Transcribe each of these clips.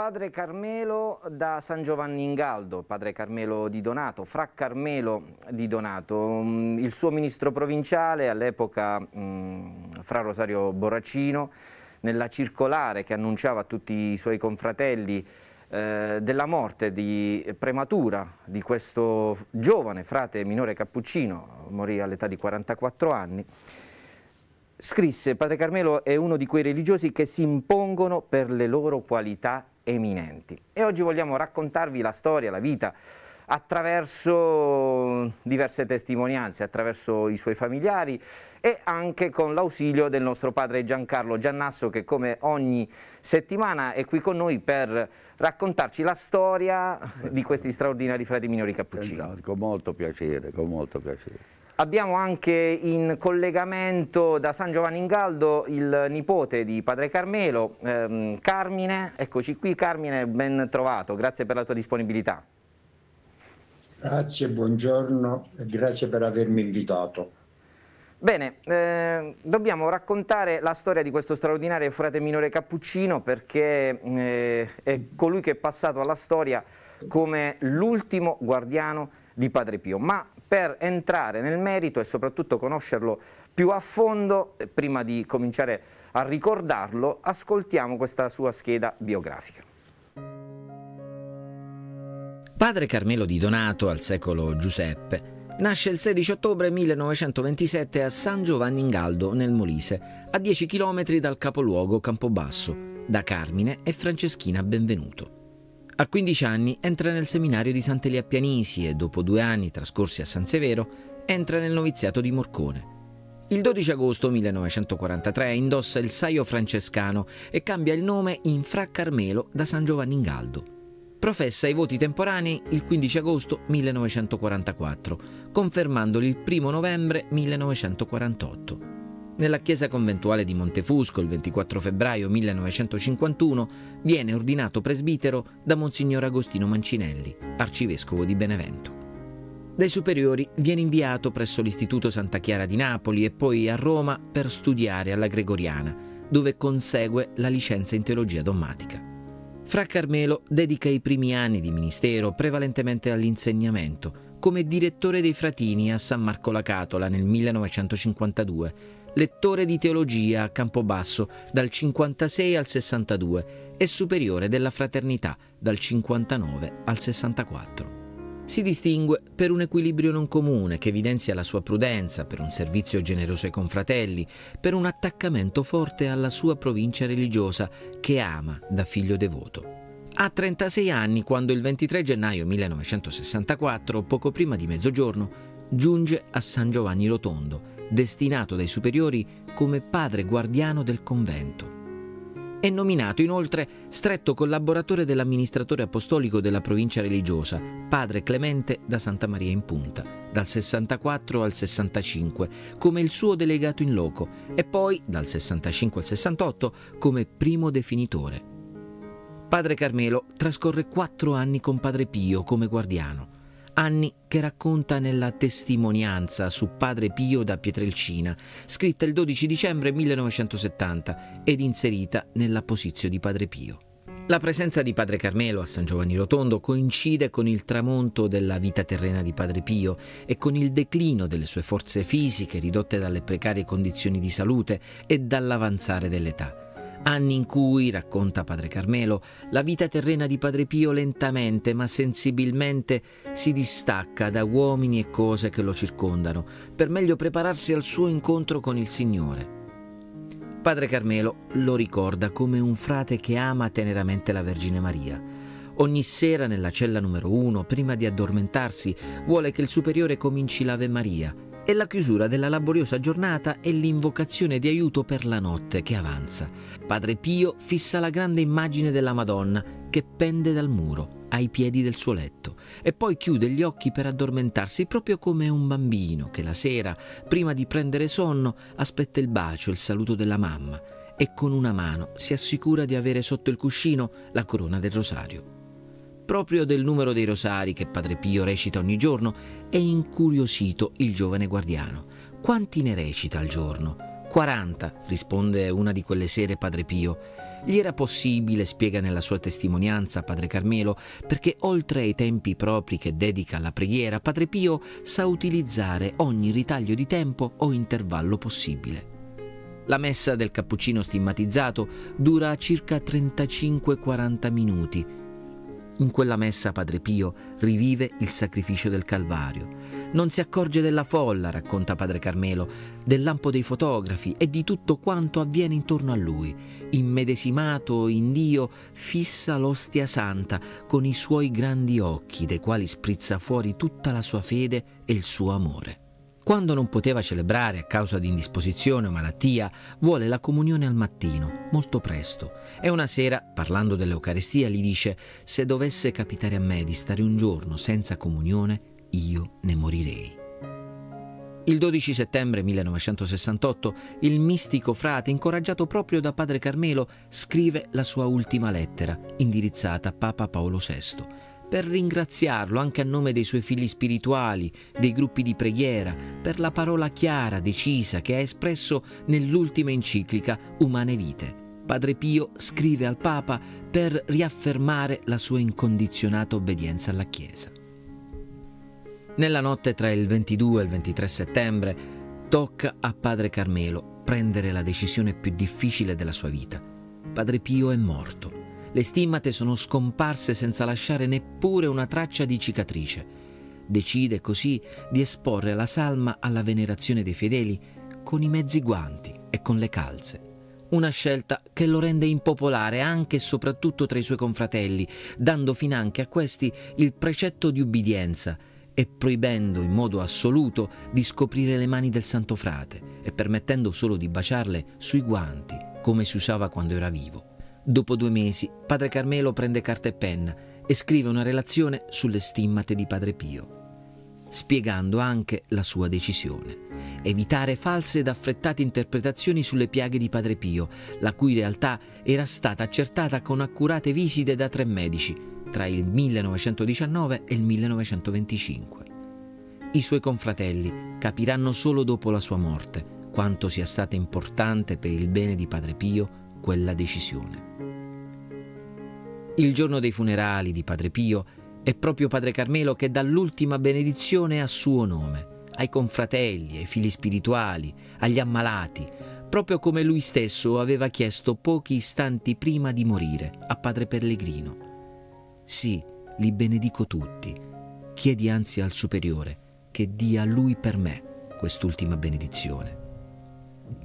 Padre Carmelo da San Giovanni Ingaldo, Padre Carmelo di Donato, Fra Carmelo di Donato, mm, il suo ministro provinciale all'epoca mm, Fra Rosario Borracino, nella circolare che annunciava a tutti i suoi confratelli eh, della morte di prematura di questo giovane frate minore cappuccino, morì all'età di 44 anni, scrisse Padre Carmelo è uno di quei religiosi che si impongono per le loro qualità eminenti. E oggi vogliamo raccontarvi la storia, la vita, attraverso diverse testimonianze, attraverso i suoi familiari e anche con l'ausilio del nostro padre Giancarlo Giannasso che come ogni settimana è qui con noi per raccontarci la storia di questi straordinari frati minori cappuccini. Esatto, con molto piacere, con molto piacere. Abbiamo anche in collegamento da San Giovanni in Galdo il nipote di Padre Carmelo, ehm, Carmine. Eccoci qui Carmine, ben trovato, grazie per la tua disponibilità. Grazie, buongiorno grazie per avermi invitato. Bene, eh, dobbiamo raccontare la storia di questo straordinario frate minore cappuccino perché eh, è colui che è passato alla storia come l'ultimo guardiano di Padre Pio. Ma per entrare nel merito e soprattutto conoscerlo più a fondo, eh, prima di cominciare a ricordarlo, ascoltiamo questa sua scheda biografica. Padre Carmelo di Donato, al secolo Giuseppe, Nasce il 16 ottobre 1927 a San Giovanni in Galdo, nel Molise, a 10 km dal capoluogo Campobasso, da Carmine e Franceschina Benvenuto. A 15 anni entra nel seminario di Sant'Elia Pianisi e dopo due anni trascorsi a San Severo entra nel noviziato di Morcone. Il 12 agosto 1943 indossa il saio francescano e cambia il nome in Fra Carmelo da San Giovanni Ingaldo. Professa i voti temporanei il 15 agosto 1944, confermandoli il 1 novembre 1948. Nella chiesa conventuale di Montefusco, il 24 febbraio 1951, viene ordinato presbitero da Monsignor Agostino Mancinelli, arcivescovo di Benevento. Dai superiori viene inviato presso l'Istituto Santa Chiara di Napoli e poi a Roma per studiare alla Gregoriana, dove consegue la licenza in teologia dogmatica. Fra Carmelo dedica i primi anni di ministero prevalentemente all'insegnamento, come direttore dei fratini a San Marco la Catola nel 1952, lettore di teologia a Campobasso dal 56 al 62 e superiore della fraternità dal 59 al 64. Si distingue per un equilibrio non comune che evidenzia la sua prudenza, per un servizio generoso ai confratelli, per un attaccamento forte alla sua provincia religiosa che ama da figlio devoto. Ha 36 anni quando il 23 gennaio 1964, poco prima di mezzogiorno, giunge a San Giovanni Rotondo destinato dai superiori come padre guardiano del convento. È nominato inoltre stretto collaboratore dell'amministratore apostolico della provincia religiosa, padre Clemente da Santa Maria in Punta, dal 64 al 65, come il suo delegato in loco e poi, dal 65 al 68, come primo definitore. Padre Carmelo trascorre quattro anni con padre Pio come guardiano anni che racconta nella testimonianza su Padre Pio da Pietrelcina, scritta il 12 dicembre 1970 ed inserita nell'apposizio di Padre Pio. La presenza di Padre Carmelo a San Giovanni Rotondo coincide con il tramonto della vita terrena di Padre Pio e con il declino delle sue forze fisiche ridotte dalle precarie condizioni di salute e dall'avanzare dell'età. Anni in cui, racconta padre Carmelo, la vita terrena di padre Pio lentamente ma sensibilmente si distacca da uomini e cose che lo circondano, per meglio prepararsi al suo incontro con il Signore. Padre Carmelo lo ricorda come un frate che ama teneramente la Vergine Maria. Ogni sera nella cella numero uno, prima di addormentarsi, vuole che il superiore cominci l'Ave Maria è la chiusura della laboriosa giornata e l'invocazione di aiuto per la notte che avanza. Padre Pio fissa la grande immagine della Madonna che pende dal muro ai piedi del suo letto e poi chiude gli occhi per addormentarsi proprio come un bambino che la sera, prima di prendere sonno, aspetta il bacio, il saluto della mamma e con una mano si assicura di avere sotto il cuscino la corona del rosario proprio del numero dei rosari che Padre Pio recita ogni giorno, è incuriosito il giovane guardiano. Quanti ne recita al giorno? 40, risponde una di quelle sere Padre Pio. Gli era possibile, spiega nella sua testimonianza Padre Carmelo, perché oltre ai tempi propri che dedica alla preghiera, Padre Pio sa utilizzare ogni ritaglio di tempo o intervallo possibile. La messa del cappuccino stigmatizzato dura circa 35-40 minuti in quella messa Padre Pio rivive il sacrificio del Calvario. Non si accorge della folla, racconta Padre Carmelo, del lampo dei fotografi e di tutto quanto avviene intorno a lui. Immedesimato in Dio, fissa l'ostia santa con i suoi grandi occhi, dei quali sprizza fuori tutta la sua fede e il suo amore. Quando non poteva celebrare a causa di indisposizione o malattia, vuole la comunione al mattino, molto presto. E una sera, parlando dell'Eucarestia, gli dice: Se dovesse capitare a me di stare un giorno senza comunione, io ne morirei. Il 12 settembre 1968 il mistico frate, incoraggiato proprio da padre Carmelo, scrive la sua ultima lettera, indirizzata a Papa Paolo VI per ringraziarlo anche a nome dei suoi figli spirituali, dei gruppi di preghiera, per la parola chiara, decisa che ha espresso nell'ultima enciclica Umane Vite. Padre Pio scrive al Papa per riaffermare la sua incondizionata obbedienza alla Chiesa. Nella notte tra il 22 e il 23 settembre tocca a Padre Carmelo prendere la decisione più difficile della sua vita. Padre Pio è morto le stimmate sono scomparse senza lasciare neppure una traccia di cicatrice. Decide così di esporre la salma alla venerazione dei fedeli con i mezzi guanti e con le calze. Una scelta che lo rende impopolare anche e soprattutto tra i suoi confratelli, dando finanche a questi il precetto di ubbidienza e proibendo in modo assoluto di scoprire le mani del santo frate e permettendo solo di baciarle sui guanti, come si usava quando era vivo. Dopo due mesi, padre Carmelo prende carta e penna e scrive una relazione sulle stimmate di padre Pio spiegando anche la sua decisione. Evitare false ed affrettate interpretazioni sulle piaghe di Padre Pio, la cui realtà era stata accertata con accurate visite da tre medici tra il 1919 e il 1925. I suoi confratelli capiranno solo dopo la sua morte quanto sia stata importante per il bene di Padre Pio quella decisione. Il giorno dei funerali di Padre Pio è proprio Padre Carmelo che dà l'ultima benedizione a suo nome, ai confratelli, ai figli spirituali, agli ammalati, proprio come lui stesso aveva chiesto pochi istanti prima di morire a Padre Pellegrino. Sì, li benedico tutti. Chiedi anzi al Superiore che dia a lui per me quest'ultima benedizione.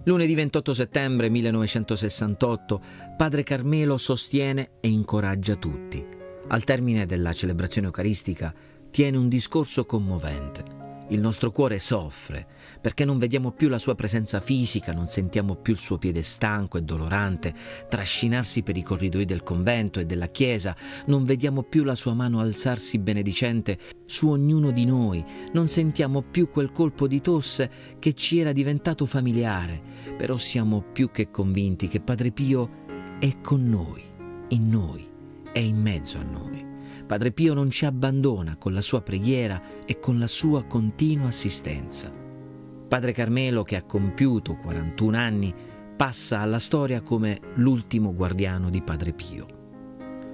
Lunedì 28 settembre 1968, Padre Carmelo sostiene e incoraggia tutti. Al termine della celebrazione eucaristica tiene un discorso commovente. Il nostro cuore soffre perché non vediamo più la sua presenza fisica, non sentiamo più il suo piede stanco e dolorante trascinarsi per i corridoi del convento e della chiesa, non vediamo più la sua mano alzarsi benedicente su ognuno di noi, non sentiamo più quel colpo di tosse che ci era diventato familiare, però siamo più che convinti che Padre Pio è con noi, in noi, è in mezzo a noi. Padre Pio non ci abbandona con la sua preghiera e con la sua continua assistenza. Padre Carmelo, che ha compiuto 41 anni, passa alla storia come l'ultimo guardiano di Padre Pio.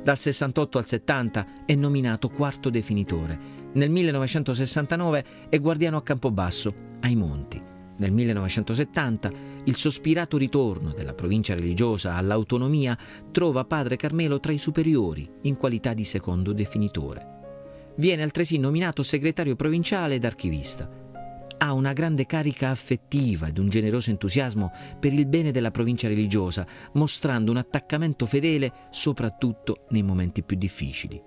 Dal 68 al 70 è nominato quarto definitore. Nel 1969 è guardiano a Campobasso, ai Monti. Nel 1970 il sospirato ritorno della provincia religiosa all'autonomia trova Padre Carmelo tra i superiori in qualità di secondo definitore. Viene altresì nominato segretario provinciale ed archivista ha una grande carica affettiva ed un generoso entusiasmo per il bene della provincia religiosa, mostrando un attaccamento fedele soprattutto nei momenti più difficili.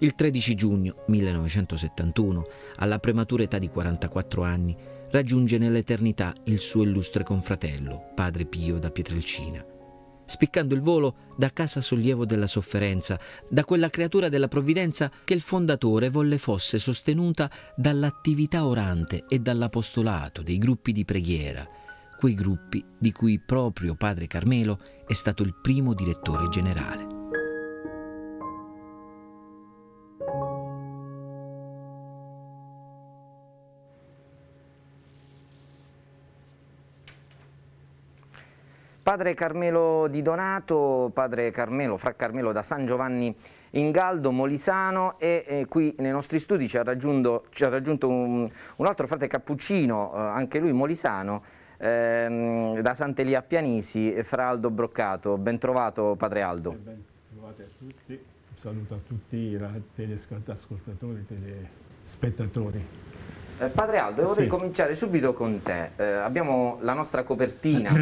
Il 13 giugno 1971, alla prematura età di 44 anni, raggiunge nell'eternità il suo illustre confratello, padre Pio da Pietrelcina spiccando il volo da casa sollievo della sofferenza, da quella creatura della provvidenza che il fondatore volle fosse sostenuta dall'attività orante e dall'apostolato dei gruppi di preghiera, quei gruppi di cui proprio padre Carmelo è stato il primo direttore generale. Padre Carmelo Di Donato, padre Carmelo, fra Carmelo da San Giovanni in Galdo, Molisano e, e eh, qui nei nostri studi ci ha raggiunto, ci ha raggiunto un, un, altro frate cappuccino, eh, anche lui molisano, ehm, da Sant'Elia Pianisi, eh, fra Aldo Broccato. Bentrovato padre Aldo. Sì, ben trovati a tutti, un saluto a tutti i telescoltatori e telespettatori. Eh, padre Aldo, vorrei sì. cominciare subito con te. Eh, abbiamo la nostra copertina,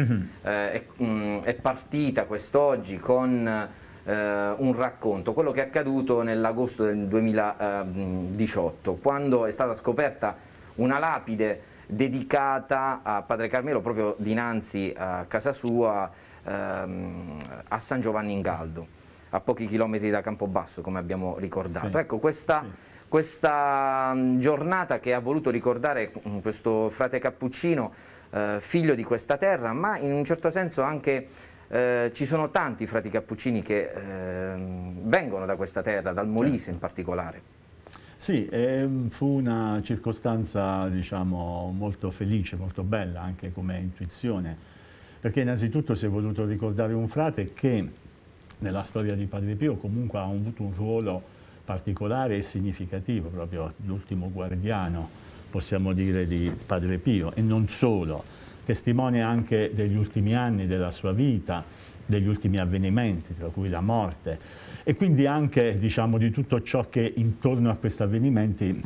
eh, è, mh, mm, è, partita quest'oggi con eh, un racconto, quello che è accaduto nell'agosto del 2018, quando è stata scoperta una lapide dedicata a padre Carmelo proprio dinanzi a casa sua ehm, a San Giovanni in Galdo, a pochi chilometri da Campobasso come abbiamo ricordato. Sì. Ecco, questa... Sì questa mm, giornata che ha voluto ricordare mm, questo frate Cappuccino, eh, figlio di questa terra, ma in un certo senso anche eh, ci sono tanti frati cappuccini che eh, vengono da questa terra, dal Molise certo. in particolare. Sì, mm, fu una circostanza diciamo, molto felice, molto bella anche come intuizione, perché innanzitutto si è voluto ricordare un frate che nella storia di Padre Pio comunque ha avuto un ruolo particolare e significativo, proprio l'ultimo guardiano, possiamo dire, di Padre Pio, e non solo, testimone anche degli ultimi anni della sua vita, degli ultimi avvenimenti, tra cui la morte, e quindi anche diciamo, di tutto ciò che intorno a questi avvenimenti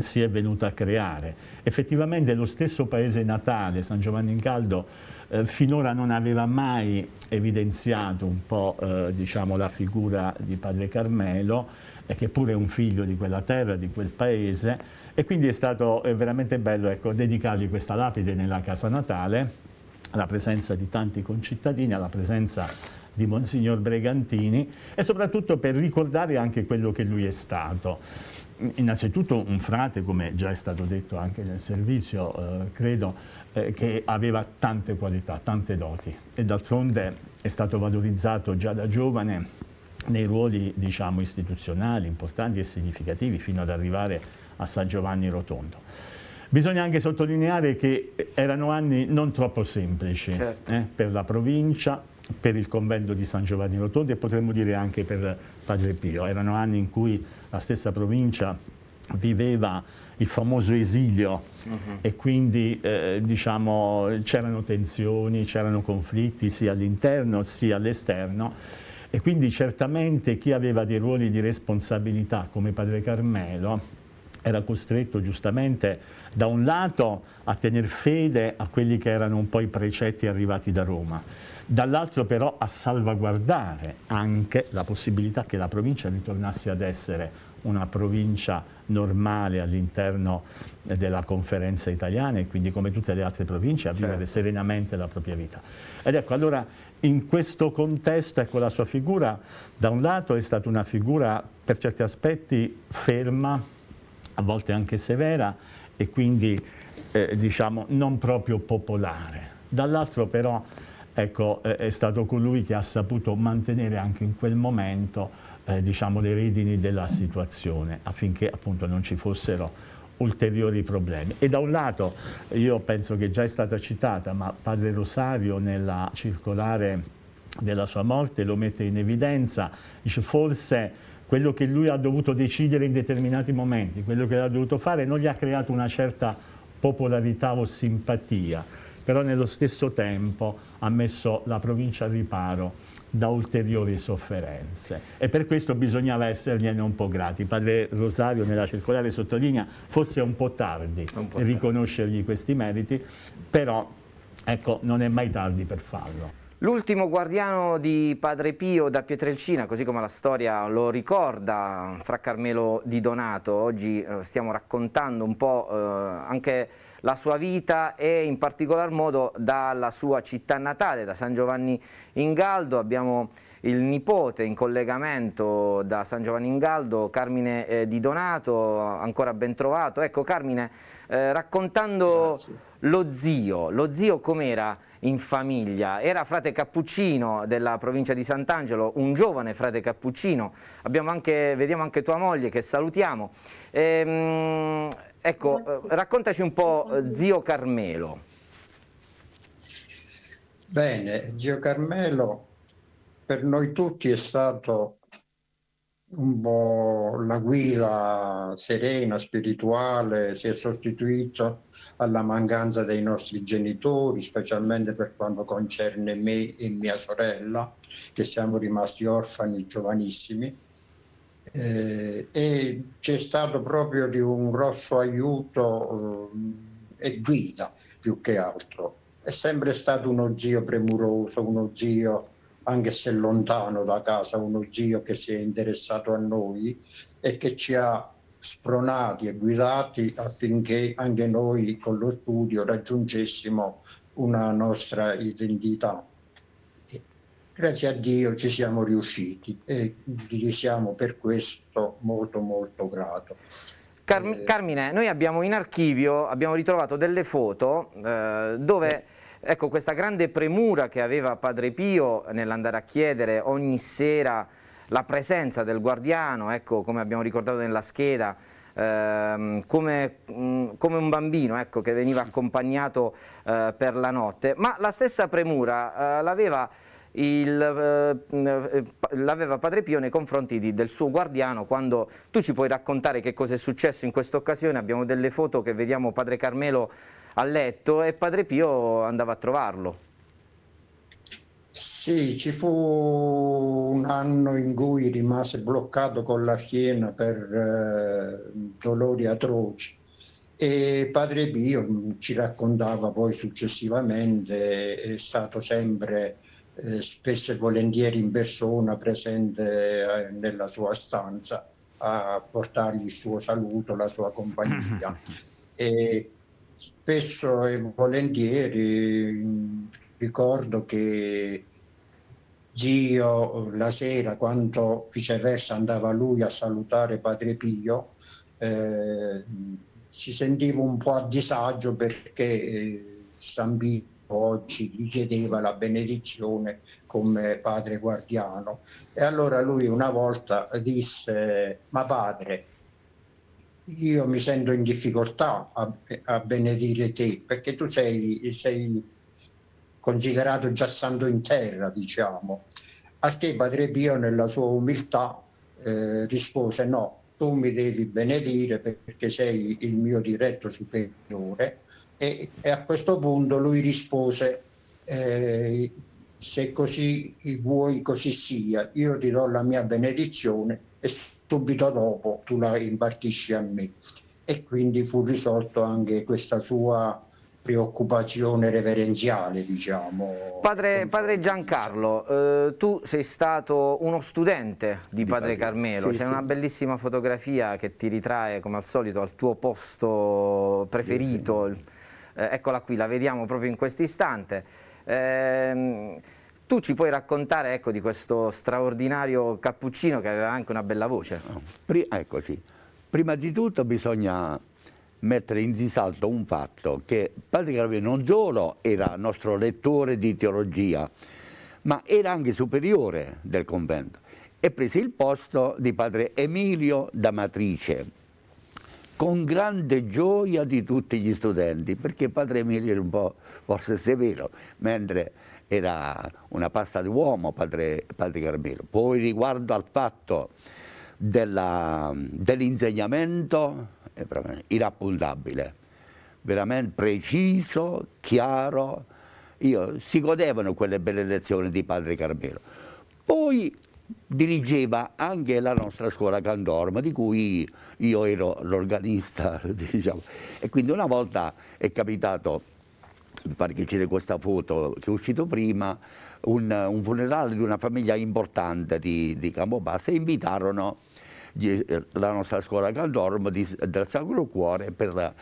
si è venuta a creare. Effettivamente lo stesso paese natale, San Giovanni in Caldo, eh, finora non aveva mai evidenziato un po' eh, diciamo, la figura di padre Carmelo, eh, che pure è un figlio di quella terra, di quel paese, e quindi è stato veramente bello ecco, dedicargli questa lapide nella casa natale, alla presenza di tanti concittadini, alla presenza di Monsignor Bregantini e soprattutto per ricordare anche quello che lui è stato innanzitutto un frate, come già è stato detto anche nel servizio, eh, credo, eh, che aveva tante qualità, tante doti e d'altronde è stato valorizzato già da giovane nei ruoli diciamo, istituzionali importanti e significativi fino ad arrivare a San Giovanni Rotondo. Bisogna anche sottolineare che erano anni non troppo semplici certo. eh, per la provincia, per il convento di San Giovanni Rotondi e potremmo dire anche per Padre Pio. Erano anni in cui la stessa provincia viveva il famoso esilio uh mhm. -huh. e quindi eh, diciamo, c'erano tensioni, c'erano conflitti sia all'interno sia all'esterno e quindi certamente chi aveva dei ruoli di responsabilità come padre Carmelo era costretto giustamente da un lato a tener fede a quelli che erano un po' i precetti arrivati da Roma dall'altro però a salvaguardare anche la possibilità che la provincia ritornasse ad essere una provincia normale all'interno eh, della conferenza italiana e quindi come tutte le altre province a vivere certo. serenamente la propria vita. Ed ecco allora in questo contesto ecco la sua figura da un lato è stata una figura per certi aspetti ferma, a volte anche severa e quindi eh, diciamo non proprio popolare. Dall'altro però ecco, è stato colui che ha saputo mantenere anche in quel momento eh, diciamo, le redini della situazione affinché appunto non ci fossero ulteriori problemi. E da un lato, io penso che già è stata citata, ma padre Rosario nella circolare della sua morte lo mette in evidenza, dice forse quello che lui ha dovuto decidere in determinati momenti, quello che ha dovuto fare non gli ha creato una certa popolarità o simpatia, però nello stesso tempo ha messo la provincia al riparo da ulteriori sofferenze e per questo bisognava essergliene un po' grati. Padre Rosario nella circolare sottolinea forse è un po' tardi un po riconoscergli questi meriti, però ecco, non è mai tardi per farlo. L'ultimo guardiano di Padre Pio da Pietrelcina, così come la storia lo ricorda, fra Carmelo di Donato, oggi eh, stiamo raccontando un po' eh, anche la sua vita e in particolar modo dalla sua città natale, da San Giovanni in Galdo. Abbiamo il nipote in collegamento da San Giovanni in Galdo, Carmine eh, Di Donato, ancora ben trovato. Ecco Carmine, eh, raccontando Grazie. lo zio, lo zio com'era in famiglia? Era frate Cappuccino della provincia di Sant'Angelo, un giovane frate Cappuccino, anche, vediamo anche tua moglie che salutiamo. Ehm, ecco, eh, raccontaci un po' eh, zio Carmelo. Bene, zio Carmelo per noi tutti è stato un po' la guida serena, spirituale, si è sostituita alla mancanza dei nostri genitori, specialmente per quanto concerne me e mia sorella, che siamo rimasti orfani giovanissimi. Eh, e c'è stato proprio di un grosso aiuto eh, e guida più che altro. È sempre stato uno zio premuroso, uno zio anche se lontano da casa, uno zio che si è interessato a noi e che ci ha spronati e guidati affinché anche noi con lo studio raggiungessimo una nostra identità. E grazie a Dio ci siamo riusciti e gli siamo per questo molto molto grato. Car eh. Carmine, noi abbiamo in archivio, abbiamo ritrovato delle foto eh, dove... Eh. Ecco, questa grande premura che aveva Padre Pio nell'andare a chiedere ogni sera la presenza del guardiano, ecco, come abbiamo ricordato nella scheda, ehm, come, mh, mm, come, un bambino ecco, che veniva accompagnato eh, per la notte, ma la stessa premura eh, l'aveva eh, mm, eh, l'aveva Padre Pio nei confronti di, del suo guardiano quando tu ci puoi raccontare che cosa è successo in questa occasione, abbiamo delle foto che vediamo Padre Carmelo a letto e Padre Pio andava a trovarlo. Sì, ci fu un anno in cui rimase bloccato con la schiena per eh, dolori atroci e Padre Pio ci raccontava poi successivamente, è stato sempre eh, spesso e volentieri in persona presente eh, nella sua stanza a portargli il suo saluto, la sua compagnia. E spesso e volentieri ricordo che zio la sera quando viceversa andava lui a salutare padre Pio eh, si sentiva un po' a disagio perché eh, San Pio oggi gli chiedeva la benedizione come padre guardiano e allora lui una volta disse ma padre io mi sento in difficoltà a, a benedire te perché tu sei, sei, considerato già santo in terra, diciamo. A te Padre Pio nella sua umiltà eh, rispose no, tu mi devi benedire perché sei il mio diretto superiore e, e a questo punto lui rispose eh, se così vuoi così sia, io ti do la mia benedizione e subito dopo tu la impartisci a me. E quindi fu risolto anche questa sua preoccupazione reverenziale, diciamo. Padre, padre Giancarlo, eh, tu sei stato uno studente di, di Padre, padre Carmelo, sì, c'è sì. una bellissima fotografia che ti ritrae come al solito al tuo posto preferito, sì, eh, eccola qui, la vediamo proprio in questo istante. Eh, tu ci puoi raccontare ecco, di questo straordinario cappuccino che aveva anche una bella voce? Pri eccoci, prima di tutto bisogna mettere in risalto un fatto che Padre Garavè non solo era nostro lettore di teologia, ma era anche superiore del convento e prese il posto di Padre Emilio D'Amatrice con grande gioia di tutti gli studenti, perché Padre Emilio era un po' forse severo, mentre era una pasta d'uomo padre, padre Carmelo. Poi riguardo al fatto dell'insegnamento, dell è inappuntabile, veramente preciso, chiaro, Io, si godevano quelle belle lezioni di padre Carmelo. Poi dirigeva anche la nostra scuola Candorma, di cui io ero l'organista, diciamo. E quindi una volta è capitato mi c'è questa foto che è uscita prima, un, un, funerale di una famiglia importante di, di Campobasso e invitarono la nostra scuola Caldormo di, del Sacro Cuore per,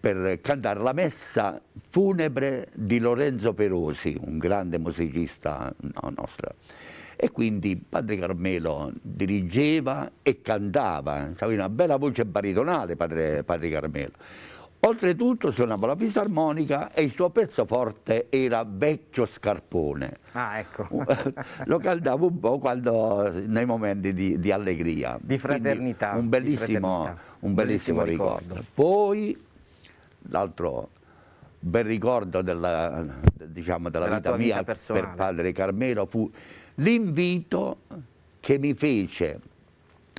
per, cantare la messa funebre di Lorenzo Perosi, un grande musicista no, nostro. E quindi Padre Carmelo dirigeva e cantava, aveva una bella voce baritonale padre, padre Carmelo. Oltretutto suonava la fisarmonica e il suo pezzo forte era Vecchio Scarpone. Ah, ecco. Uh, lo caldavo un po' quando, nei momenti di, di allegria. Di fraternità. Un bellissimo, fraternità. un bellissimo, ricordo. ricordo. Poi, l'altro bel ricordo della, diciamo, della, della vita mia vita per padre Carmelo fu l'invito che mi fece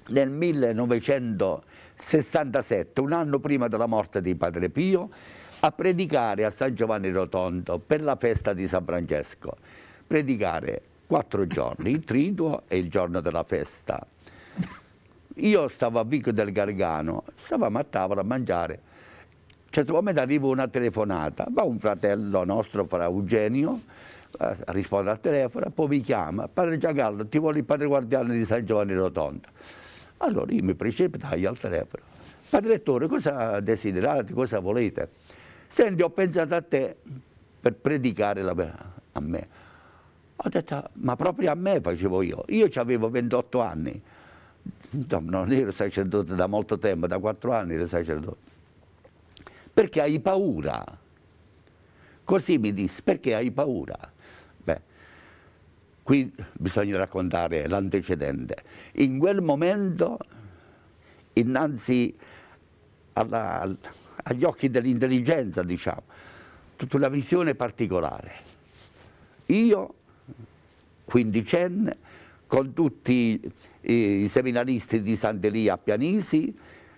nel 1900 67, un anno prima della morte di Padre Pio, a predicare a San Giovanni Rotondo per la festa di San Francesco. Predicare quattro giorni, il triduo e il giorno della festa. Io stavo a Vico del Gargano, stavamo a tavola a mangiare. A un certo momento arriva una telefonata, va un fratello nostro, fra Eugenio, eh, risponde al telefono, poi mi chiama, padre Giagallo, ti vuole il padre guardiano di San Giovanni Rotondo. Allora io mi precipitai al telefono. Ma direttore, cosa desiderate, cosa volete? Senti, ho pensato a te per predicare la, a me. Ho detto, ma proprio a me facevo io. Io avevo 28 anni. Non ero sacerdote da molto tempo, da 4 anni ero sacerdote. Perché hai paura? Così mi disse, perché hai paura? qui bisogna raccontare l'antecedente. In quel momento, innanzi alla, agli occhi dell'intelligenza, diciamo, tutta una visione particolare. Io, quindicenne, con tutti i seminaristi di Sant'Elia a Pianisi,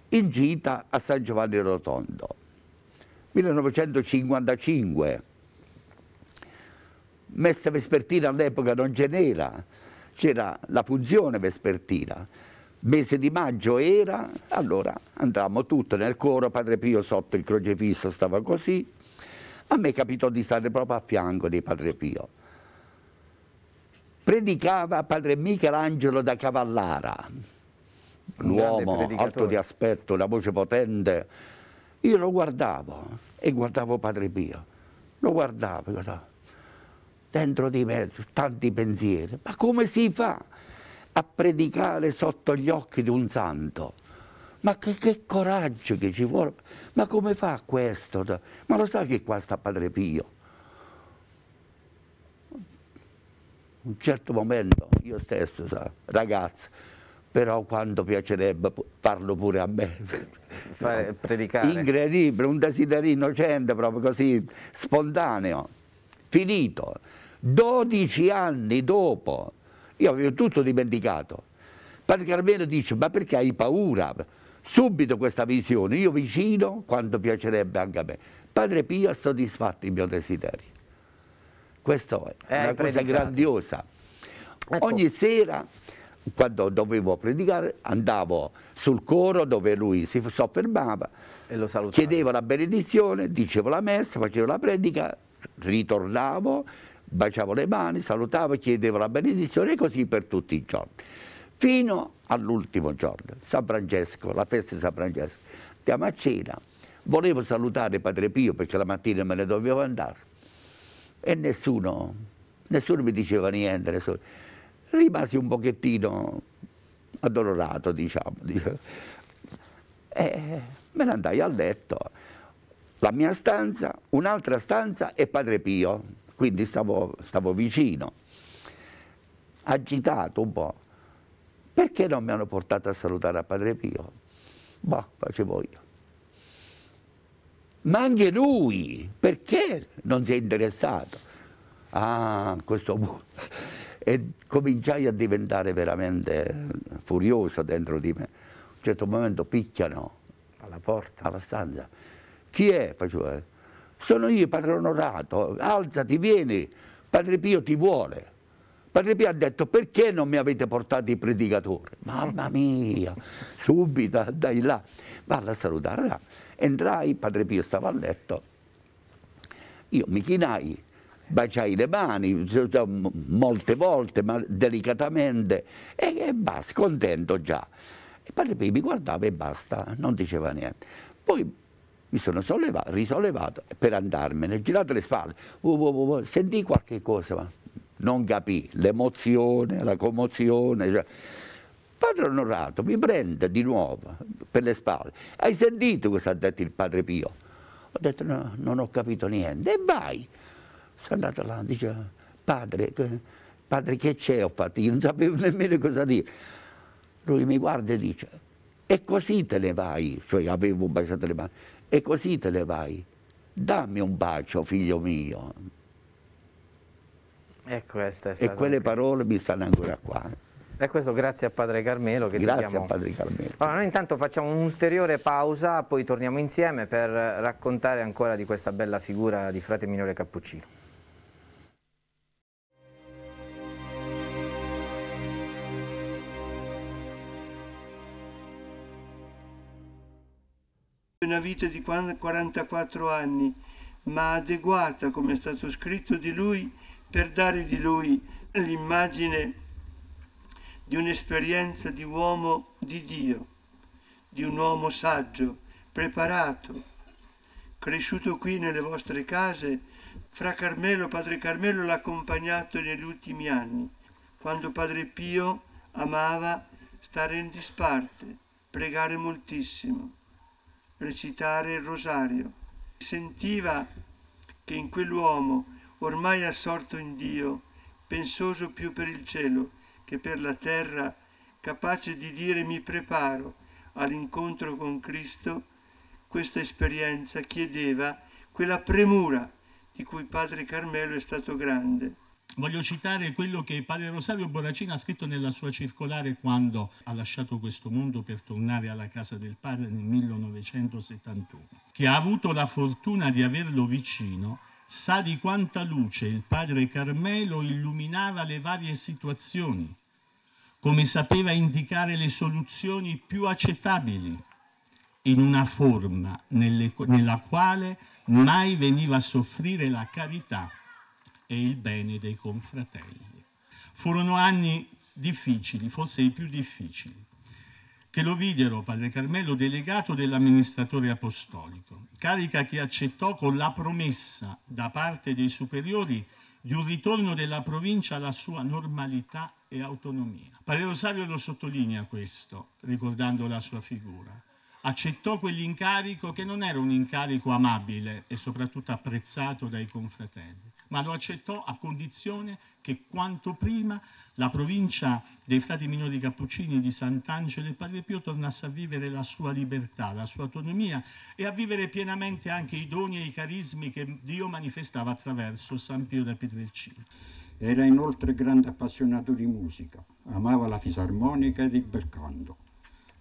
in gita a San Giovanni Rotondo. 1955 messa vespertina all'epoca non ce n'era, c'era la funzione vespertina. Mese di maggio era, allora andavamo tutti nel coro, Padre Pio sotto il crocefisso stava così, a me capitò di stare proprio a fianco di Padre Pio. Predicava Padre Michelangelo da Cavallara, uomo alto di aspetto, una voce potente. Io lo guardavo e guardavo Padre Pio, lo guardavo, guardavo dentro di me tanti pensieri. Ma come si fa a predicare sotto gli occhi di un santo? Ma che, che coraggio che ci vuole? Ma come fa questo? Ma lo sa che qua sta Padre Pio? un certo momento io stesso, sa, ragazzo, però quanto piacerebbe, parlo pure a me. Fare, predicare. Incredibile, un desiderio innocente proprio così, spontaneo, finito. 12 anni dopo, io avevo tutto dimenticato. Padre Carmelo dice, ma perché hai paura? Subito questa visione, io vicino, quanto piacerebbe anche a me. Padre Pio ha soddisfatto il mio desiderio. Questa è, è eh, una cosa grandiosa. Ecco. Ogni sera, quando dovevo predicare, andavo sul coro dove lui si soffermava, chiedevo la benedizione, dicevo la messa, facevo la predica, ritornavo, baciava le mani, salutava, chiedeva la benedizione e così per tutti i giorni. Fino all'ultimo giorno, San Francesco, la festa di San Francesco. Andiamo a cena, volevo salutare Padre Pio perché la mattina me ne dovevo andare e nessuno, nessuno mi diceva niente. Nessuno. Rimasi un pochettino addolorato, diciamo. E me ne andai a letto. La mia stanza, un'altra stanza e Padre Pio quindi stavo, stavo vicino, agitato un po'. Perché non mi hanno portato a salutare a Padre Pio? Boh, facevo io. Ma anche lui, perché non si è interessato? Ah, a questo punto. E cominciai a diventare veramente furioso dentro di me. A un certo momento picchiano. Alla porta. Alla stanza. Chi è? Facevo, sono io padre onorato, alzati, vieni, padre Pio ti vuole. Padre Pio ha detto perché non mi avete portato il predicatore? Mamma mia, subito dai là, va a salutare. Entrai, padre Pio stava a letto, io mi chinai, baciai le mani molte volte, ma delicatamente, e, e basta, contento già. E padre Pio mi guardava e basta, non diceva niente. Poi mi sono sollevato, risollevato per andarmene, girato le spalle, uh, uh, uh, sentì qualche cosa, ma non capì, l'emozione, la commozione. Cioè. Padre onorato mi prende di nuovo per le spalle, hai sentito cosa ha detto il padre Pio? Ho detto no, non ho capito niente, e vai. Sono andato là, dice padre, padre che c'è? Ho fatto, io non sapevo nemmeno cosa dire. Lui mi guarda e dice, e così te ne vai, cioè avevo baciato le mani e così te ne vai. Dammi un bacio, figlio mio. E, e quelle parole mi stanno ancora qua. E questo grazie a Padre Carmelo. Che grazie diamo... a Padre Carmelo. Allora, noi intanto facciamo un'ulteriore pausa, poi torniamo insieme per raccontare ancora di questa bella figura di frate minore Cappuccino. una vita di 44 anni, ma adeguata, come è stato scritto di lui, per dare di lui l'immagine di un'esperienza di uomo di Dio, di un uomo saggio, preparato, cresciuto qui nelle vostre case, fra Carmelo, padre Carmelo l'ha accompagnato negli ultimi anni, quando padre Pio amava stare in disparte, pregare moltissimo recitare il rosario. Sentiva che in quell'uomo, ormai assorto in Dio, pensoso più per il cielo che per la terra, capace di dire mi preparo all'incontro con Cristo, questa esperienza chiedeva quella premura di cui Padre Carmelo è stato grande voglio citare quello che padre Rosario Boracina ha scritto nella sua circolare quando ha lasciato questo mondo per tornare alla casa del padre nel 1971. Chi ha avuto la fortuna di averlo vicino sa di quanta luce il padre Carmelo illuminava le varie situazioni, come sapeva indicare le soluzioni più accettabili in una forma nelle, nella quale mai veniva a soffrire la carità e il bene dei confratelli. Furono anni difficili, forse i più difficili, che lo videro, padre Carmelo, delegato dell'amministratore apostolico, carica che accettò con la promessa da parte dei superiori di un ritorno della provincia alla sua normalità e autonomia. Padre Rosario lo sottolinea questo, ricordando la sua figura. Accettò quell'incarico che non era un incarico amabile e soprattutto apprezzato dai confratelli ma lo accettò a condizione che quanto prima la provincia dei frati minori cappuccini di Sant'Angelo e Padre Pio tornasse a vivere la sua libertà, la sua autonomia e a vivere pienamente anche i doni e i carismi che Dio manifestava attraverso San Pio da Pietrelcina. Era inoltre grande appassionato di musica, amava la fisarmonica ed il bel canto.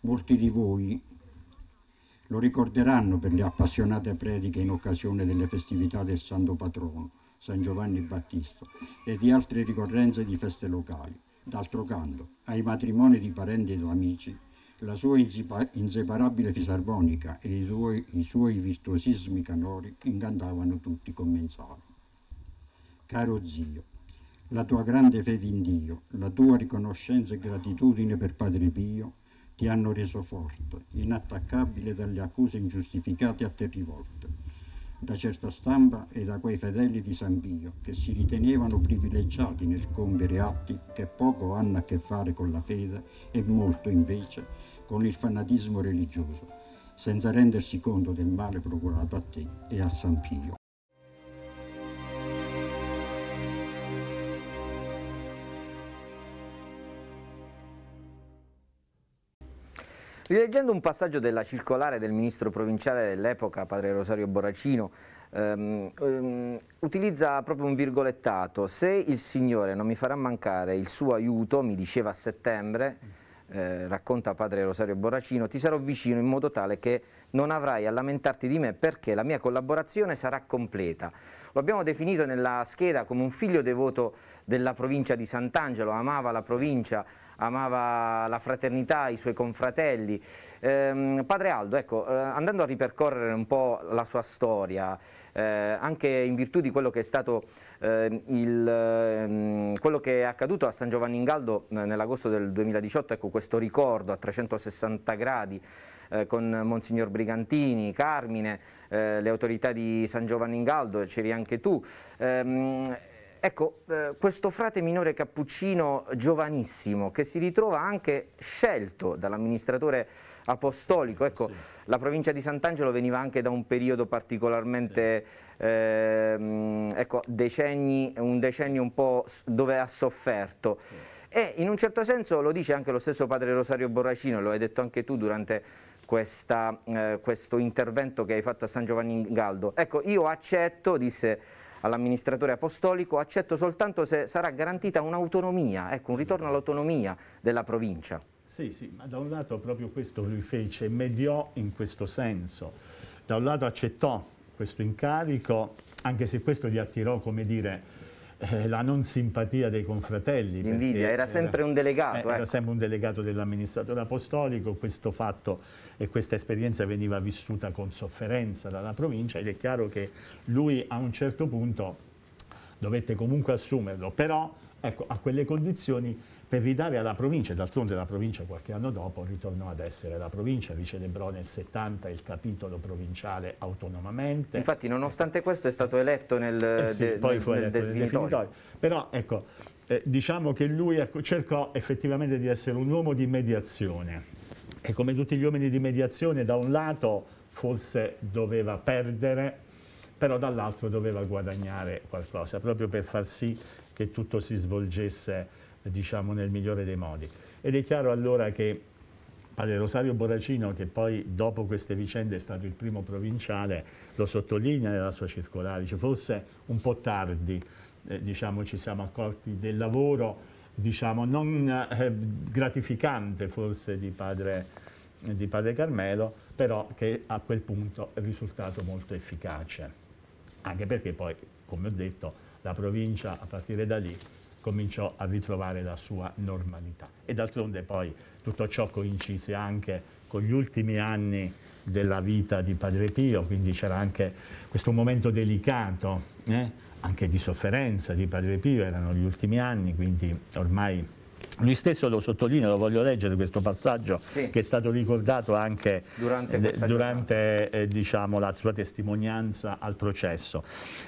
Molti di voi lo ricorderanno per le appassionate prediche in occasione delle festività del Santo Patrono San Giovanni Battista e di altre ricorrenze di feste locali. D'altro canto, ai matrimoni di parenti ed amici, la sua inseparabile fisarmonica e i suoi, i suoi virtuosismi canori incantavano tutti i commensali. Caro zio, la tua grande fede in Dio, la tua riconoscenza e gratitudine per Padre Pio ti hanno reso forte, inattaccabile dalle accuse ingiustificate a te rivolte da certa stampa e da quei fedeli di San Pio che si ritenevano privilegiati nel compiere atti che poco hanno a che fare con la fede e molto invece con il fanatismo religioso, senza rendersi conto del male procurato a te e a San Pio. Rileggendo un passaggio della circolare del ministro provinciale dell'epoca, padre Rosario Boracino, ehm, ehm, utilizza proprio un virgolettato. Se il Signore non mi farà mancare il suo aiuto, mi diceva a settembre, eh, racconta padre Rosario Boracino, ti sarò vicino in modo tale che non avrai a lamentarti di me perché la mia collaborazione sarà completa. Lo abbiamo definito nella scheda come un figlio devoto della provincia di Sant'Angelo, amava la provincia, amava la fraternità, i suoi confratelli. Eh, padre Aldo, ecco, eh, andando a ripercorrere un po' la sua storia, eh, anche in virtù di quello che è stato eh, il, ehm, quello che è accaduto a San Giovanni Ingaldo eh, nell'agosto del 2018, ecco questo ricordo a 360 gradi eh, con Monsignor Brigantini, Carmine, eh, le autorità di San Giovanni Ingaldo, c'eri anche tu. Ehm, Ecco, eh, questo frate minore cappuccino giovanissimo che si ritrova anche scelto dall'amministratore apostolico, ecco, sì. la provincia di Sant'Angelo veniva anche da un periodo particolarmente, sì. ehm, ecco, decenni, un decennio un po' dove ha sofferto. Sì. E in un certo senso lo dice anche lo stesso padre Rosario Borracino, lo hai detto anche tu durante questa, eh, questo intervento che hai fatto a San Giovanni in Galdo. Ecco, io accetto, disse all'amministratore apostolico, accetto soltanto se sarà garantita un'autonomia, ecco, un ritorno all'autonomia della provincia. Sì, sì, ma da un lato proprio questo lui fece, mediò in questo senso. Da un lato accettò questo incarico, anche se questo gli attirò, come dire, eh, la non simpatia dei confratelli. L'invidia, era eh, sempre era, un delegato. Eh, ecco. Era sempre un delegato dell'amministratore apostolico, questo fatto e questa esperienza veniva vissuta con sofferenza dalla provincia ed è chiaro che lui a un certo punto dovette comunque assumerlo, però ecco, a quelle condizioni per ridare alla provincia, d'altronde la provincia qualche anno dopo ritornò ad essere la provincia, ricelebrò nel 70 il capitolo provinciale autonomamente. Infatti nonostante questo è stato eletto nel, eh sì, de, poi fu nel, eletto definitorio. definitorio. Però ecco, eh, diciamo che lui ecco, cercò effettivamente di essere un uomo di mediazione e come tutti gli uomini di mediazione da un lato forse doveva perdere però dall'altro doveva guadagnare qualcosa proprio per far sì che tutto si svolgesse diciamo, nel migliore dei modi. Ed è chiaro allora che Padre Rosario Boracino, che poi dopo queste vicende è stato il primo provinciale, lo sottolinea nella sua circolare, dice forse un po' tardi eh, diciamo, ci siamo accorti del lavoro diciamo, non eh, gratificante forse di padre, di padre Carmelo, però che a quel punto è risultato molto efficace. Anche perché poi, come ho detto, la provincia a partire da lì cominciò a ritrovare la sua normalità. E d'altronde poi tutto ciò coincise anche con gli ultimi anni della vita di Padre Pio, quindi c'era anche questo momento delicato, eh? anche di sofferenza di Padre Pio, erano gli ultimi anni, quindi ormai lui stesso lo sottolinea, lo voglio leggere questo passaggio sì. che è stato ricordato anche durante, eh, durante eh, diciamo, la sua testimonianza al processo.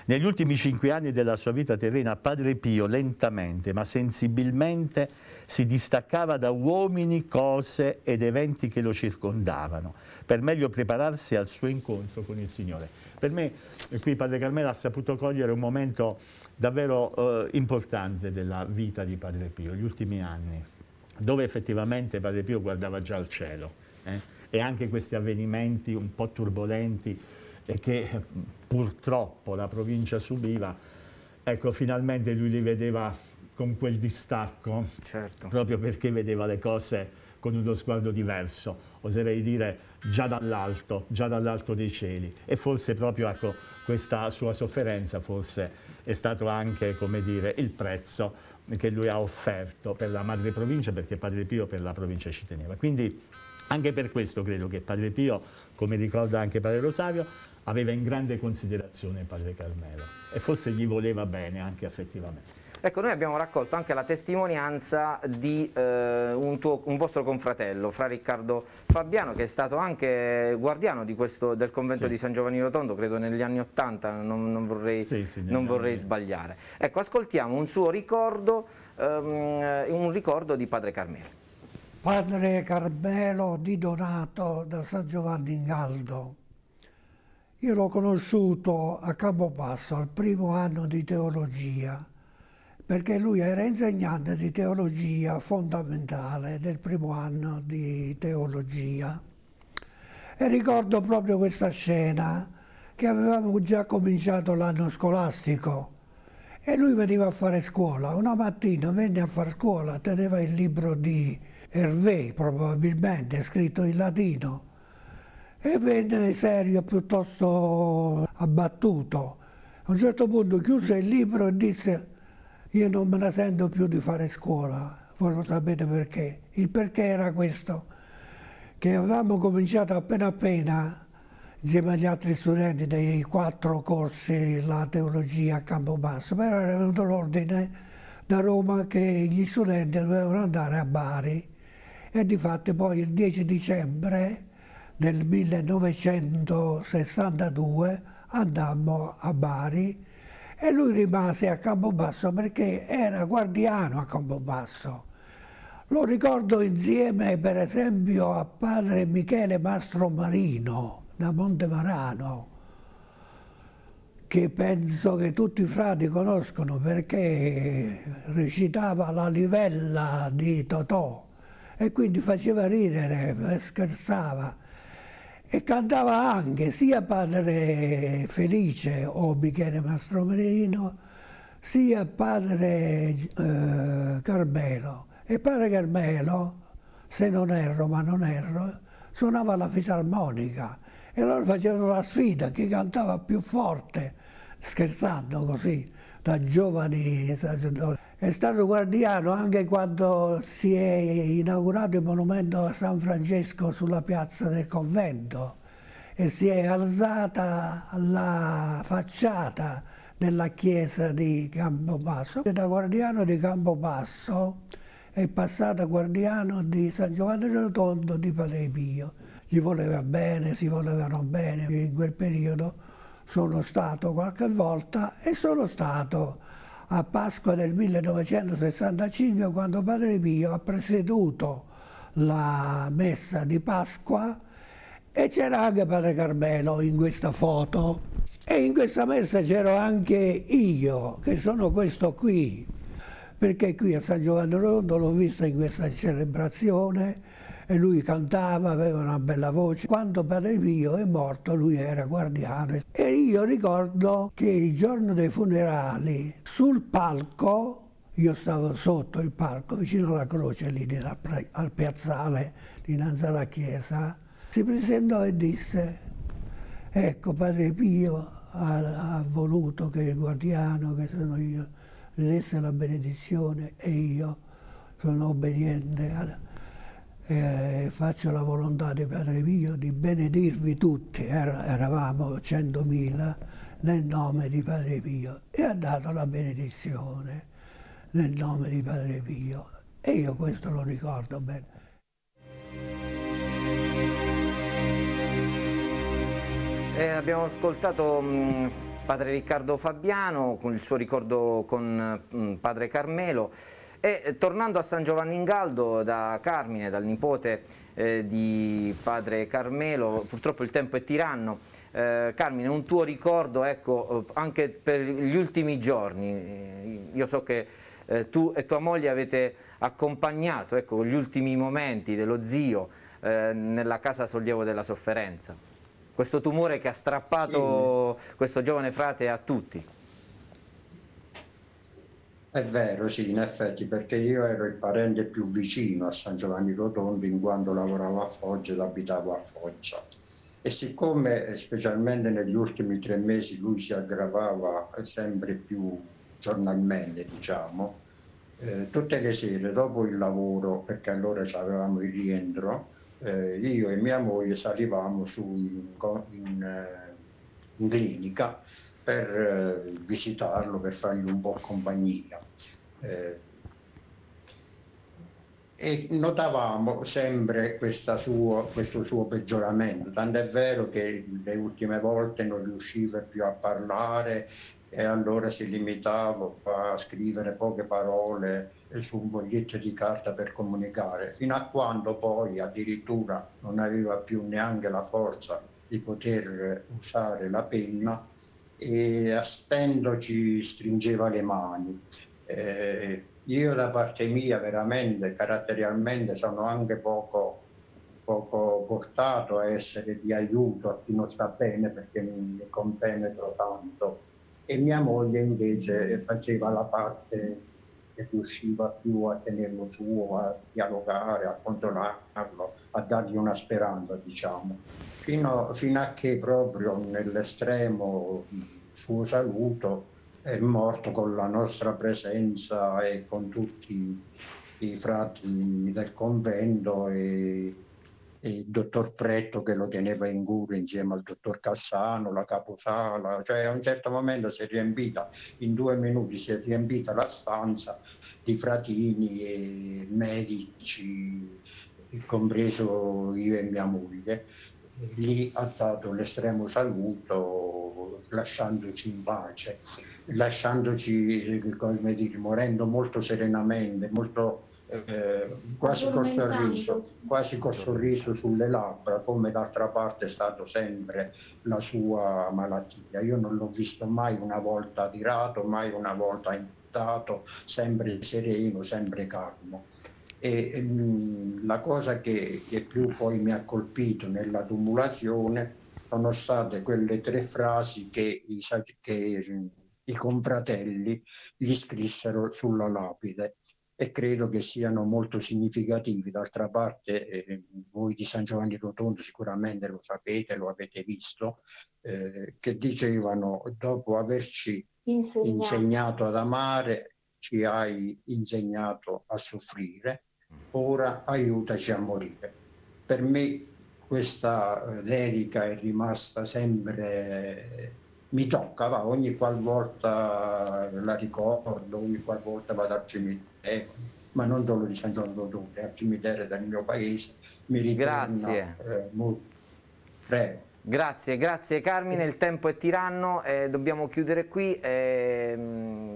Negli ultimi cinque anni della sua vita terrena, Padre Pio lentamente ma sensibilmente si distaccava da uomini, cose ed eventi che lo circondavano, per meglio prepararsi al suo incontro con il Signore. Per me eh, qui Padre Carmelo ha saputo cogliere un momento davvero eh, importante della vita di Padre Pio, gli ultimi anni, dove effettivamente Padre Pio guardava già al cielo eh? e anche questi avvenimenti un po' turbolenti e che eh, purtroppo la provincia subiva, ecco finalmente lui li vedeva con quel distacco, certo. proprio perché vedeva le cose con uno sguardo diverso, oserei dire già dall'alto, già dall'alto dei cieli. E forse proprio ecco, questa sua sofferenza forse è stato anche dire, il prezzo che lui ha offerto per la madre provincia, perché Padre Pio per la provincia ci teneva. Quindi anche per questo credo che Padre Pio, come ricorda anche Padre Rosario, aveva in grande considerazione Padre Carmelo e forse gli voleva bene anche affettivamente. Ecco, noi abbiamo raccolto anche la testimonianza di eh, un, tuo, un, vostro confratello, fra Riccardo Fabiano, che è stato anche guardiano questo, del convento sì. di San Giovanni Rotondo, credo negli anni Ottanta, non, non, vorrei, sì, signor, non vorrei sbagliare. Ecco, ascoltiamo un suo ricordo, um, un ricordo di Padre Carmelo. Padre Carmelo di Donato da San Giovanni in Galdo. Io l'ho conosciuto a Campobasso al primo anno di teologia perché lui era insegnante di teologia fondamentale del primo anno di teologia. E ricordo proprio questa scena che avevamo già cominciato l'anno scolastico e lui veniva a fare scuola. Una mattina venne a fare scuola, teneva il libro di Hervé, probabilmente, scritto in latino, e venne serio, piuttosto abbattuto. A un certo punto chiuse il libro e disse io non me la sento più di fare scuola, voi lo sapete perché. Il perché era questo, che avevamo cominciato appena appena, insieme agli altri studenti dei quattro corsi la teologia a Campobasso, però era venuto l'ordine da Roma che gli studenti dovevano andare a Bari e di fatto poi il 10 dicembre del 1962 andammo a Bari e lui rimase a Campobasso perché era guardiano a Campobasso. Lo ricordo insieme per esempio a padre Michele Mastro Marino da Montemarano, che penso che tutti i frati conoscono perché recitava la livella di Totò e quindi faceva ridere, scherzava e cantava anche sia padre Felice o Michele Mastromerino, sia padre eh, Carmelo. E padre Carmelo, se non erro, ma non erro, suonava la fisarmonica e loro facevano la sfida, chi cantava più forte, scherzando così da giovani sacerdoti. È stato guardiano anche quando si è inaugurato il monumento a San Francesco sulla piazza del convento e si è alzata la facciata della chiesa di Campobasso. da guardiano di Campobasso è passato guardiano di San Giovanni Rotondo di Padre Pio. Gli voleva bene, si volevano bene in quel periodo sono stato qualche volta e sono stato a Pasqua del 1965 quando Padre Pio ha presieduto la messa di Pasqua e c'era anche Padre Carmelo in questa foto e in questa messa c'ero anche io che sono questo qui perché qui a San Giovanni Rondo l'ho visto in questa celebrazione e lui cantava, aveva una bella voce. Quando Padre mio è morto lui era guardiano e io ricordo che il giorno dei funerali sul palco io stavo sotto il palco, vicino alla croce, lì al piazzale, dinanzi alla chiesa, si presentò e disse, ecco padre Pio ha, ha voluto che il guardiano, che sono io, le desse la benedizione e io sono obbediente e eh, faccio la volontà di Padre mio di benedirvi tutti, eravamo 100.000, nel nome di Padre mio E ha dato la benedizione nel nome di Padre mio E io questo lo ricordo bene. Eh, abbiamo ascoltato mh, mm, Padre Riccardo Fabiano con il suo ricordo con mh, mm, Padre Carmelo. E eh, tornando a San Giovanni in Galdo, da Carmine, dal nipote eh, di padre Carmelo, purtroppo il tempo è tiranno, eh, Carmine un tuo ricordo ecco, eh, anche per gli ultimi giorni, eh, io so che eh, tu e tua moglie avete accompagnato ecco, gli ultimi momenti dello zio nella casa sollievo della sofferenza, questo tumore che ha strappato sì. questo giovane frate a tutti. È vero, sì, in effetti, perché io ero il parente più vicino a San Giovanni Rotondo in quanto lavoravo a Foggia ed abitavo a Foggia. E siccome eh, specialmente negli ultimi tre mesi lui si aggravava eh, sempre più giornalmente, diciamo, eh, tutte le sere dopo il lavoro, perché allora avevamo il rientro, eh, io e mia moglie salivamo su in, in, in eh, in clinica per eh, visitarlo, per fargli un po' compagnia. Eh, e notavamo sempre suo, questo suo peggioramento, tant'è vero che le ultime volte non riusciva più a parlare, e allora si limitava a scrivere poche parole su un foglietto di carta per comunicare, fino a quando poi addirittura non aveva più neanche la forza di poter usare la penna e a stento ci stringeva le mani. Eh, io da parte mia veramente caratterialmente sono anche poco poco portato a essere di aiuto a chi non sta bene perché mi compenetro tanto e mia moglie invece faceva la parte che riusciva più a tenerlo suo, a dialogare, a consolarlo, a dargli una speranza, diciamo, fino, fino a che proprio nell'estremo suo saluto è morto con la nostra presenza e con tutti i frati del convento e il dottor Pretto che lo teneva in cura insieme al dottor Cassano, la caposala, cioè a un certo momento si è riempita, in due minuti si è riempita la stanza di fratini e medici, compreso io e mia moglie. Lì ha dato un estremo saluto lasciandoci in pace, lasciandoci, eh, come dire, morendo molto serenamente, molto eh, quasi col sorriso, quasi col sorriso sulle labbra, come d'altra parte è stato sempre la sua malattia. Io non l'ho visto mai una volta tirato, mai una volta imputato, sempre sereno, sempre calmo. E, ehm, la cosa che, che più poi mi ha colpito nella tumulazione sono state quelle tre frasi che i, che mm, i confratelli gli scrissero sulla lapide e credo che siano molto significativi. D'altra parte eh, voi di San Giovanni Rotondo sicuramente lo sapete, lo avete visto, eh, che dicevano dopo averci insegnato. insegnato ad amare ci hai insegnato a soffrire, mm. ora aiutaci a morire. Per me questa eh, dedica è rimasta sempre eh, mi tocca, va, ogni qualvolta la ricordo, ogni qualvolta vado al cimitero eh, ma non solo di San Giorgio d'Odore, eh, al cimitero del mio paese, mi ritorna eh, molto. Prego. Grazie, grazie Carmine, il tempo è tiranno, eh, dobbiamo chiudere qui, eh,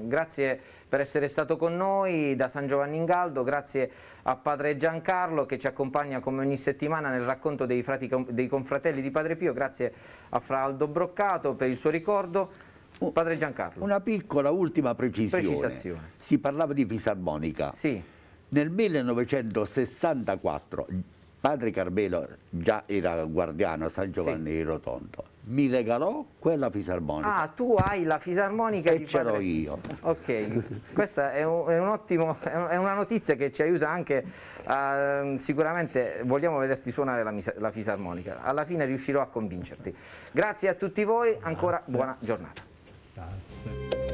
grazie per essere stato con noi da San Giovanni in Galdo, grazie a padre Giancarlo che ci accompagna come ogni settimana nel racconto dei, frati, dei confratelli di Padre Pio, grazie a Fraldo Broccato per il suo ricordo. Padre Giancarlo. Una piccola ultima precisione. Precisazione. Si parlava di fisarmonica. Sì. Nel 1964 padre Carmelo già era guardiano a San Giovanni sì. Rotondo. Mi regalò quella fisarmonica. Ah, tu hai la fisarmonica e di ce l'ho io. Ok, questa è, un, è, un ottimo, è, una notizia che ci aiuta anche a, mm, sicuramente vogliamo vederti suonare la, la fisarmonica. Alla fine riuscirò a convincerti. Grazie a tutti voi, ancora Grazie. buona giornata sostanze.